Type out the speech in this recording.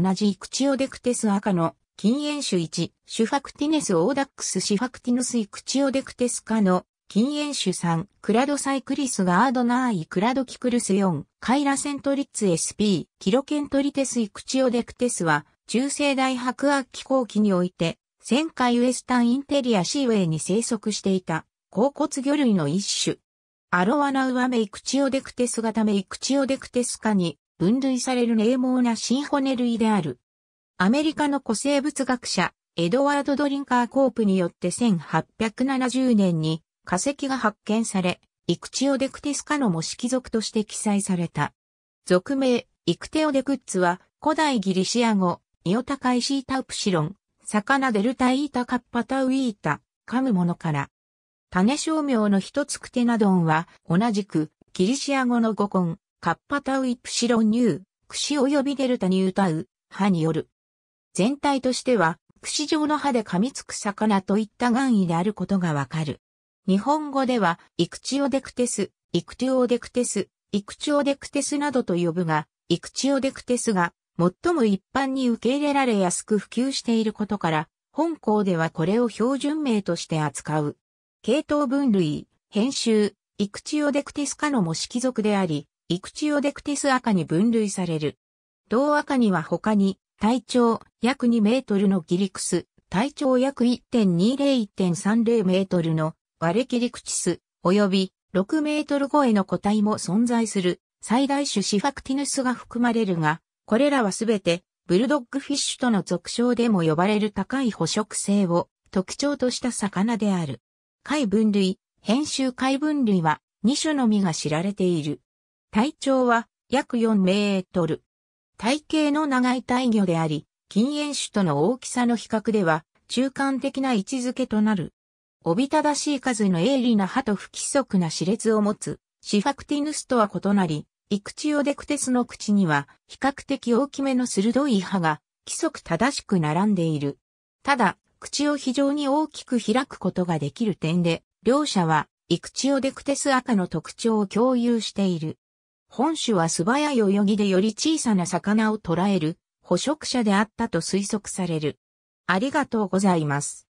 同じイクチオデクテス赤の禁煙種1、シュファクティネスオーダックスシファクティヌスイクチオデクテス科の禁煙種3、クラドサイクリスガードナーイクラドキクルス4、カイラセントリッツ SP、キロケントリテスイクチオデクテスは、中世大白亜紀後期において、旋回ウエスタンインテリアシーウェイに生息していた、甲骨魚類の一種。アロワナウアメイクチオデクテス型メイクチオデクテス科に分類される冷猛な新骨類である。アメリカの古生物学者、エドワード・ドリンカー・コープによって1870年に化石が発見され、イクチオデクティスカの模式族として記載された。俗名、イクテオデクッツは古代ギリシア語、イオタカイシータウプシロン、魚デルタイータカッパタウイータ、噛むものから。種商名の一つクテナドンは同じくギリシア語の語根、カッパタウイプシロンニュー、串及びデルタニュータウ、歯による。全体としては、シ状の歯で噛みつく魚といった含意であることがわかる。日本語では、イクチオデクテス、イクチオデクテス、イクチオデクテスなどと呼ぶが、イクチオデクテスが最も一般に受け入れられやすく普及していることから、本校ではこれを標準名として扱う。系統分類、編集、イクチオデクテス科の模式属であり、イクチオデクティス赤に分類される。同赤には他に、体長約2メートルのギリクス、体長約1.20-1.30メートルのワレキリクチス、及び6メートル超えの個体も存在する最大種シファクティヌスが含まれるが、これらはすべてブルドッグフィッシュとの俗称でも呼ばれる高い捕食性を特徴とした魚である。貝分類、編集貝分類は2種のみが知られている。体長は約4メートル。体型の長い体魚であり、禁煙種との大きさの比較では中間的な位置づけとなる。おびただしい数の鋭利な歯と不規則な歯列を持つ、シファクティヌスとは異なり、イクチオデクテスの口には比較的大きめの鋭い歯が規則正しく並んでいる。ただ、口を非常に大きく開くことができる点で、両者はイクチオデクテス赤の特徴を共有している。本種は素早い泳ぎでより小さな魚を捕らえる捕食者であったと推測される。ありがとうございます。